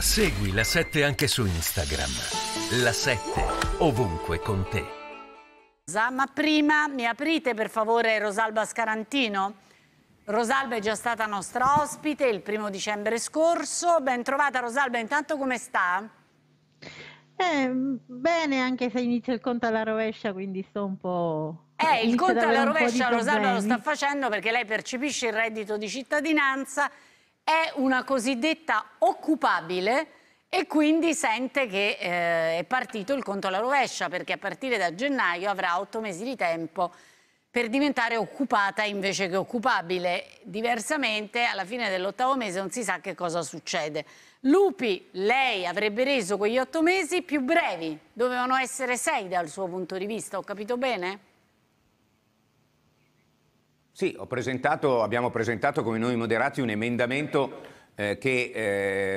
Segui la 7 anche su Instagram. La 7 ovunque con te. Ma prima mi aprite per favore Rosalba Scarantino? Rosalba è già stata nostra ospite il primo dicembre scorso. Ben trovata Rosalba, intanto come sta? Eh, bene, anche se inizio il conto alla rovescia, quindi sto un po'... Eh, il conto alla rovescia Rosalba lo sta facendo perché lei percepisce il reddito di cittadinanza è una cosiddetta occupabile e quindi sente che eh, è partito il conto alla rovescia perché a partire da gennaio avrà otto mesi di tempo per diventare occupata invece che occupabile. Diversamente alla fine dell'ottavo mese non si sa che cosa succede. Lupi, lei avrebbe reso quegli otto mesi più brevi, dovevano essere sei dal suo punto di vista, ho capito bene? Sì, presentato, abbiamo presentato come noi moderati un emendamento eh, che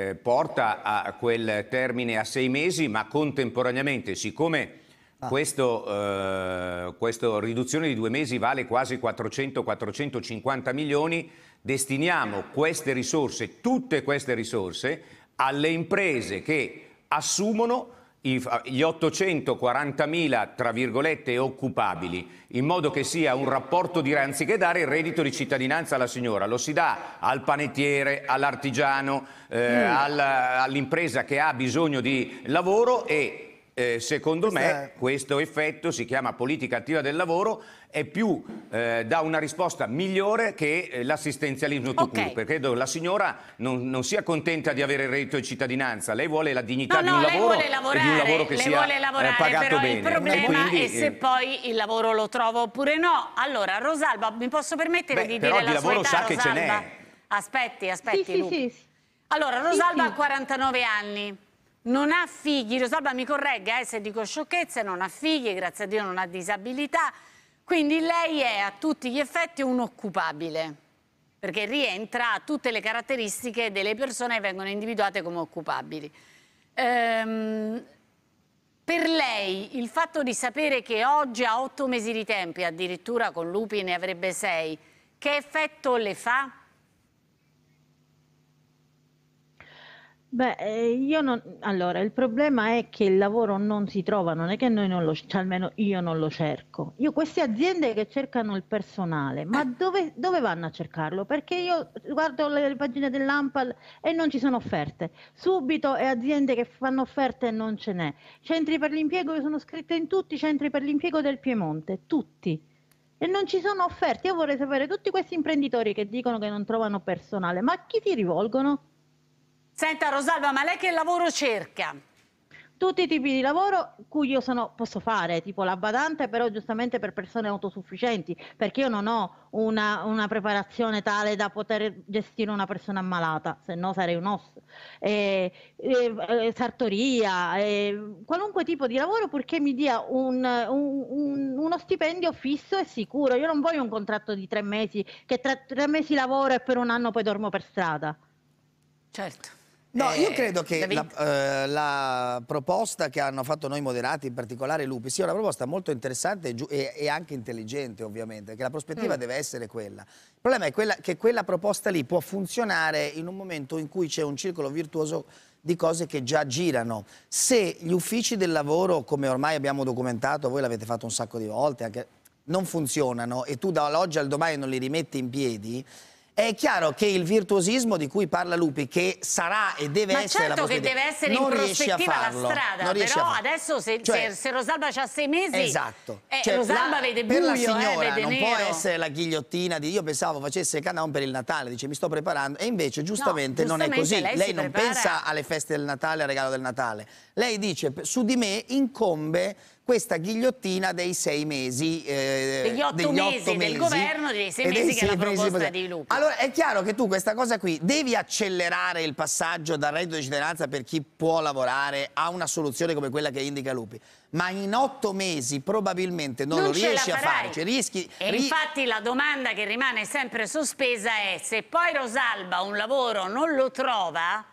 eh, porta a quel termine a sei mesi, ma contemporaneamente, siccome ah. questa eh, riduzione di due mesi vale quasi 400-450 milioni, destiniamo queste risorse, tutte queste risorse, alle imprese che assumono gli 840.000, tra virgolette, occupabili, in modo che sia un rapporto di anziché dare il reddito di cittadinanza alla signora, lo si dà al panettiere, all'artigiano, eh, mm. all'impresa che ha bisogno di lavoro e eh, secondo Questa me questo effetto si chiama politica attiva del lavoro è più eh, dà una risposta migliore che eh, l'assistenzialismo okay. perché credo la signora non, non, sia contenta di avere il reddito di cittadinanza, lei vuole la dignità no, di, un lavoro lavorare, di un lavoro che sia eh, lavorare, pagato bene. Il problema quindi, è se poi il lavoro lo trovo oppure no. Allora Rosalba, mi posso permettere beh, di dire di la sua età, sa Che ce n'è. Aspetti, aspetti. Sì, sì, sì. Allora, Rosalba ha 49 anni non ha figli, Rosalba mi corregga eh, se dico sciocchezze, non ha figli, grazie a Dio non ha disabilità, quindi lei è a tutti gli effetti un occupabile, perché rientra a tutte le caratteristiche delle persone che vengono individuate come occupabili. Ehm, per lei il fatto di sapere che oggi ha otto mesi di tempi, addirittura con Lupi ne avrebbe sei, che effetto le fa? Beh, eh, io non... Allora, il problema è che il lavoro non si trova, non è che noi non lo... Cioè, almeno io non lo cerco. Io queste aziende che cercano il personale, ma eh. dove, dove vanno a cercarlo? Perché io guardo le, le pagine dell'AMPAL e non ci sono offerte. Subito e aziende che fanno offerte e non ce n'è. Centri per l'impiego, io sono scritta in tutti i centri per l'impiego del Piemonte, tutti e non ci sono offerte. Io vorrei sapere tutti questi imprenditori che dicono che non trovano personale, ma a chi si rivolgono? Senta Rosalba, ma lei che lavoro cerca? Tutti i tipi di lavoro cui io sono, posso fare, tipo la badante, però giustamente per persone autosufficienti, perché io non ho una, una preparazione tale da poter gestire una persona ammalata, se no sarei un osso. Eh, eh, sartoria, eh, qualunque tipo di lavoro purché mi dia un, un, un, uno stipendio fisso e sicuro. Io non voglio un contratto di tre mesi, che tra tre mesi lavoro e per un anno poi dormo per strada. Certo. No, io eh, credo che la, eh, la, proposta che hanno fatto noi moderati, in particolare Lupi, sia una proposta molto interessante e, e, anche intelligente ovviamente, perché la prospettiva mm. deve essere quella. Il problema è quella, che quella proposta lì può funzionare in un momento in cui c'è un circolo virtuoso di cose che già girano. Se gli uffici del lavoro, come ormai abbiamo documentato, voi l'avete fatto un sacco di volte, anche, non funzionano e tu dall'oggi al domani non li rimetti in piedi, è chiaro che il virtuosismo di cui parla Lupi, che sarà e deve Ma essere certo che deve essere in prospettiva la strada, però adesso se, cioè, se, Rosalba ha sei mesi, esatto. Eh, cioè, Rosalba la, vede buio, la eh, signora eh, non nero. può essere la ghigliottina di io pensavo facesse Canon per il Natale, dice mi sto preparando e invece giustamente, no, giustamente non è così, lei, lei non prepara... pensa alle feste del Natale, al regalo del Natale, lei dice su di me incombe questa ghigliottina dei sei mesi. Eh, degli, otto degli otto mesi, mesi del governo, dei sei mesi dei che è la proposta mesi. di Luca. Allora è chiaro che tu questa cosa qui devi accelerare il passaggio dal reddito di cittadinanza per chi può lavorare a una soluzione come quella che indica Lupi. Ma in otto mesi probabilmente non, non lo riesci a fare. Cioè, rischi, e ri... infatti la domanda che rimane sempre sospesa è se poi Rosalba un lavoro non lo trova,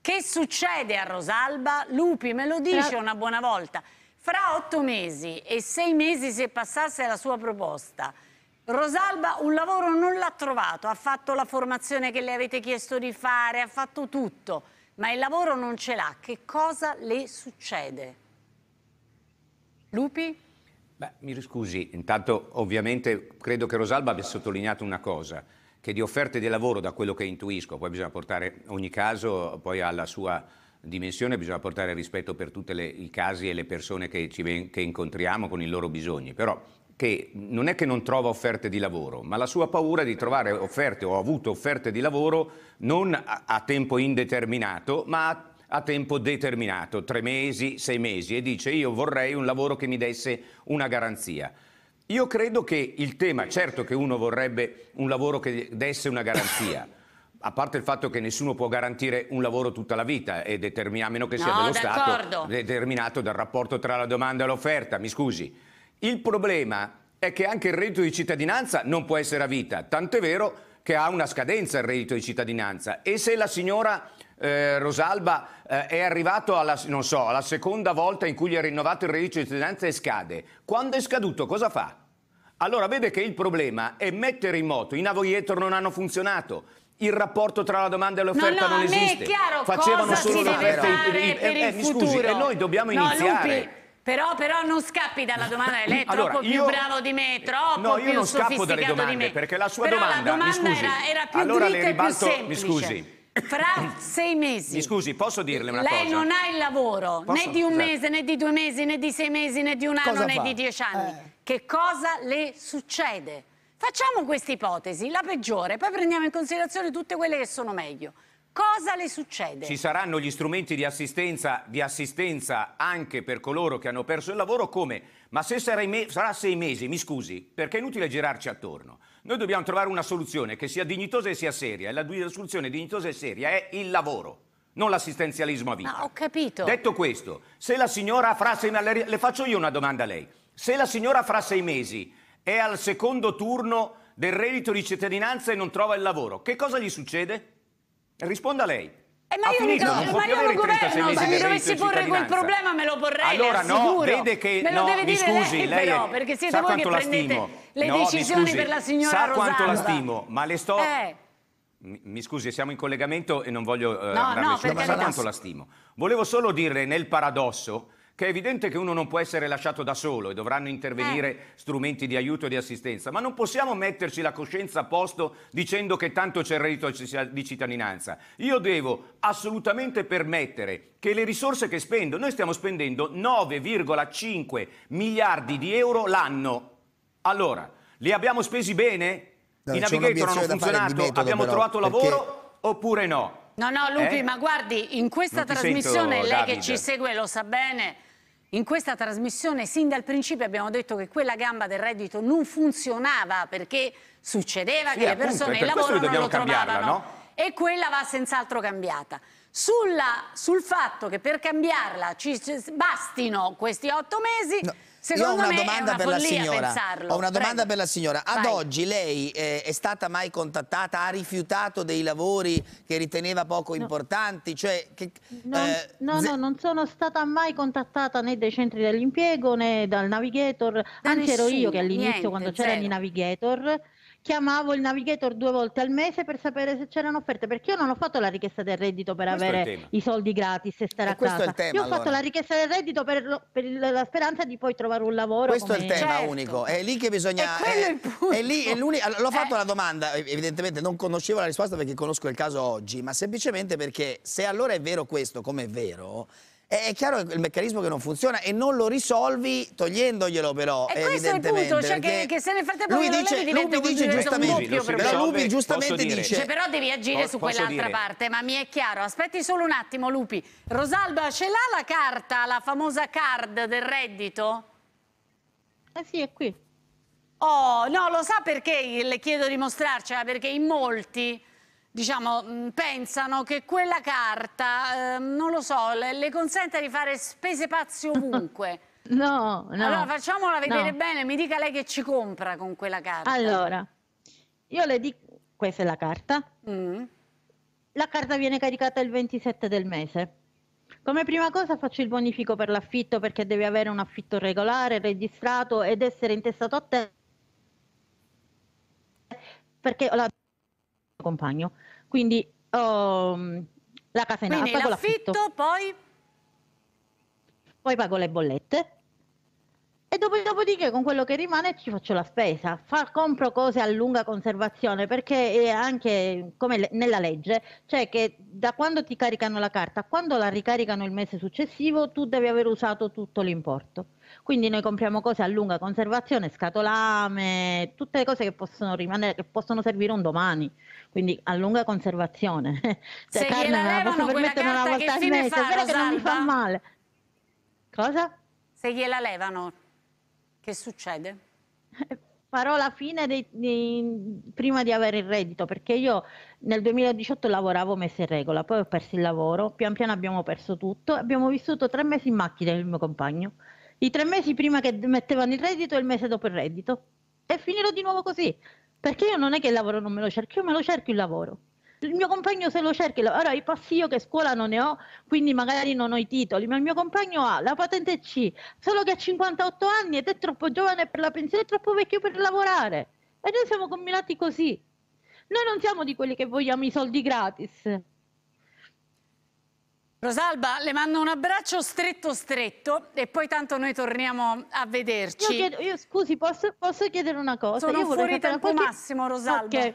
che succede a Rosalba? Lupi me lo dice Però... una buona volta. Fra otto mesi e sei mesi se passasse la sua proposta, Rosalba un lavoro non l'ha trovato, ha fatto la formazione che le avete chiesto di fare, ha fatto tutto, ma il lavoro non ce l'ha. Che cosa le succede? Lupi? Beh, mi scusi, intanto ovviamente credo che Rosalba abbia sottolineato una cosa, che di offerte di lavoro, da quello che intuisco, poi bisogna portare ogni caso poi alla sua dimensione bisogna portare rispetto per tutti i casi e le persone che, ci, che incontriamo con i loro bisogni, però che non è che non trova offerte di lavoro, ma la sua paura di trovare offerte o avuto offerte di lavoro non a, a tempo indeterminato, ma a a tempo determinato, tre mesi, sei mesi, e dice io vorrei un lavoro che mi desse una garanzia. Io credo che il tema, certo che uno vorrebbe un lavoro che desse una garanzia, a parte il fatto che nessuno può garantire un lavoro tutta la vita, determin- a meno che sia no, dello Stato, determinato dal rapporto tra la domanda e l'offerta, mi scusi. Il problema è che anche il reddito di cittadinanza non può essere a vita, tant'è vero che ha una scadenza il reddito di cittadinanza e se la signora eh, Rosalba eh, è arrivata alla, so, alla seconda volta in cui gli ha rinnovato il reddito di cittadinanza e scade, quando è scaduto cosa fa? Allora vede che il problema è mettere in moto, i navoietro non hanno funzionato, il rapporto tra la domanda e l'offerta no, no, non esiste. Chiaro, Facevano solo l'offerta. Eh, eh, eh, eh, mi scusi, e eh, noi dobbiamo no, iniziare. Lupi, però, però, non scappi dalla domanda, lei è troppo allora, io, più bravo di me, troppo no, io non scappo dalle domande, perché la sua però domanda, la domanda mi scusi, era, era più allora dritta ribalto, e più semplice. Mi scusi. Fra sei mesi. Mi scusi, posso dirle una lei cosa? Lei non ha il lavoro posso? né di un esatto. mese, né di due mesi, né di sei mesi, né di un anno, cosa né fa? di dieci anni. Eh. Che cosa le succede? Facciamo questa ipotesi, la peggiore, poi prendiamo in considerazione tutte quelle che sono meglio. Cosa le succede? Ci saranno gli strumenti di assistenza, di assistenza anche per coloro che hanno perso il lavoro, come? Ma se sarà sei mesi, mi scusi, perché è inutile girarci attorno. Noi dobbiamo trovare una soluzione che sia dignitosa e sia seria, e la soluzione dignitosa e seria è il lavoro non l'assistenzialismo a vita. Ma ah, ho capito. Detto questo, se la signora fra sei mesi, le faccio io una domanda a lei, se la signora fra sei mesi è al secondo turno del reddito di cittadinanza e non trova il lavoro, che cosa gli succede? Risponda lei. Eh, ma io finito, dico, non eh, può più avere 36 mi dovessi porre quel problema me lo porrei, eh, allora, no, vede che, me lo no, deve dire scusi, lei, lei però, perché siete voi che prendete stimo. le no, decisioni scusi, per la signora sa Rosalba. la stimo, ma le sto... Eh. Mi, scusi, siamo in collegamento e non voglio eh, no, no, nessuno, ma sa quanto la stimo. Volevo solo dirle, nel paradosso, che è evidente che uno non può essere lasciato da solo e dovranno intervenire eh. strumenti di aiuto e di assistenza, ma non possiamo metterci la coscienza a posto dicendo che tanto c'è il reddito di cittadinanza. Io devo assolutamente permettere che le risorse che spendo, noi stiamo spendendo 9,5 miliardi di euro l'anno. Allora, li abbiamo spesi bene? No, I navigator hanno funzionato? Metodo, abbiamo però, trovato lavoro perché... oppure no? No, no, Lupi, eh? ma guardi, in questa trasmissione sento, lei Davide. che ci segue lo sa bene in questa trasmissione sin dal principio abbiamo detto che quella gamba del reddito non funzionava perché succedeva sì, che le persone il lavoro non lo trovavano no? e quella va senz'altro cambiata sulla, sul fatto che per cambiarla ci, ci, bastino questi otto mesi. No. Secondo Io ho una domanda, per, la signora. Ho una domanda per la signora. Ad Vai. oggi lei eh, è stata mai contattata? Ha rifiutato dei lavori che riteneva poco no. importanti? Cioè, che, non, eh, no, no, non sono stata mai contattata né dai centri dell'impiego né dal navigator. Da Anzi, nessuno, ero io che all'inizio, quando c'erano i navigator, chiamavo il navigator due volte al mese per sapere se c'erano offerte, perché io non ho fatto la richiesta del reddito per questo avere i soldi gratis e stare e a casa. Tema, io ho fatto la richiesta del reddito per, per, la speranza di poi trovare un lavoro. Questo come... è il tema certo. unico, è lì che bisogna... È, è, è lì, è L'ho fatto eh. la domanda, evidentemente non conoscevo la risposta perché conosco il caso oggi, ma semplicemente perché se allora è vero questo, come è vero, è chiaro che il meccanismo che non funziona e non lo risolvi togliendoglielo però, e evidentemente. Punto, cioè che, che, se nel frattempo lui dice, levi, lui dice giustamente, doppio, però, Lupi giustamente dice... Cioè, però devi agire su quell'altra parte, ma mi è chiaro, aspetti solo un attimo Lupi. Rosalba ce l'ha la carta, la famosa card del reddito? Eh sì, è qui. Oh, no, lo sa perché le chiedo di mostrarcela? Perché in molti diciamo, mm, pensano che quella carta, eh, non lo so, le, le consenta di fare spese pazze ovunque. No, no. Allora facciamola vedere no. bene, mi dica lei che ci compra con quella carta. Allora, io le dico, questa è la carta. Mm. La carta viene caricata il 27 del mese. Come prima cosa faccio il bonifico per l'affitto perché deve avere un affitto regolare, registrato ed essere intestato a te. Perché la compagno. Quindi um, la casa in Quindi l'affitto, l'affitto poi? Poi pago le bollette e dopo, dopodiché con quello che rimane ci faccio la spesa, Fa, compro cose a lunga conservazione perché è anche come le, nella legge, cioè che da quando ti caricano la carta a quando la ricaricano il mese successivo tu devi aver usato tutto l'importo. Quindi noi compriamo cose a lunga conservazione, scatolame, tutte le cose che possono rimanere, che possono servire un domani, quindi a lunga conservazione. cioè, Se carne me la posso permettere una volta al mese, fa, però che non mi fa male. Cosa? Se gliela levano, che succede? Farò la fine dei, dei, prima di avere il reddito perché io nel 2018 lavoravo messa in regola, poi ho perso il lavoro, pian piano abbiamo perso tutto, abbiamo vissuto tre mesi in macchina il mio compagno, i tre mesi prima che mettevano il reddito e il mese dopo il reddito e finirò di nuovo così perché io non è che il lavoro non me lo cerco, io me lo cerco il lavoro il mio compagno se lo cerchi, allora i passi io che scuola non ne ho, quindi magari non ho i titoli, ma il mio compagno ha la patente C, solo che ha 58 anni ed è troppo giovane per la pensione, è troppo vecchio per lavorare. E noi siamo combinati così. Noi non siamo di quelli che vogliamo i soldi gratis. Rosalba, le mando un abbraccio stretto stretto e poi tanto noi torniamo a vederci. Io, chiedo, io scusi, posso, posso, chiedere una cosa? Sono io fuori tempo qualche... massimo, Rosalba. Okay.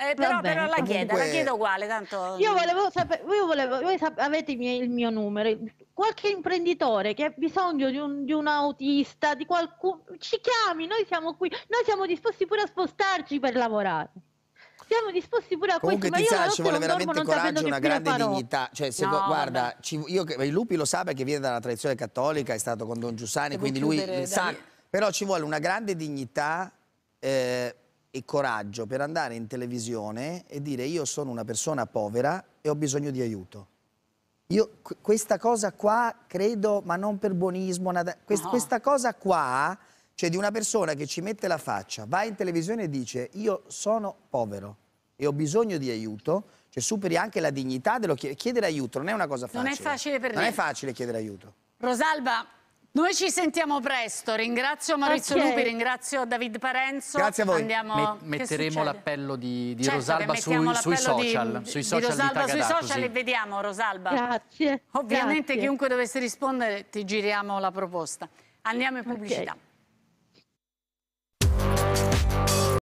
Eh, però, bene, però, la comunque... chiedo, la chiedo uguale, tanto... Io volevo sapere, io volevo, voi sap- avete il mio, il mio numero, qualche imprenditore che ha bisogno di un, di un autista, di qualcuno, ci chiami, noi siamo qui, noi siamo disposti pure a spostarci per lavorare siamo disposti pure a Comunque, questo. Comunque, ci vuole veramente coraggio, e una grande dignità. Cioè, se no, guarda, ci, io, il Lupi lo sa perché viene dalla tradizione cattolica, è stato con Don Giussani, Devo quindi lui sa. Però ci vuole una grande dignità. Eh, e coraggio per andare in televisione e dire io sono una persona povera e ho bisogno di aiuto. Io questa cosa qua credo, ma non per buonismo, quest no. questa cosa qua, cioè di una persona che ci mette la faccia, va in televisione e dice io sono povero e ho bisogno di aiuto, cioè superi anche la dignità dello chiedere, aiuto, non è una cosa facile. Non è facile per me. Non è facile chiedere aiuto. Rosalba, noi ci sentiamo presto, ringrazio Maurizio okay. Lupi, ringrazio David Parenzo. Grazie a voi. Andiamo... Me metteremo l'appello di, di certo Rosalba sui, sui, social. Di, sui social, di Rosalba di sui social e vediamo Rosalba. Grazie. Ovviamente Grazie. chiunque dovesse rispondere ti giriamo la proposta. Andiamo in pubblicità. Okay.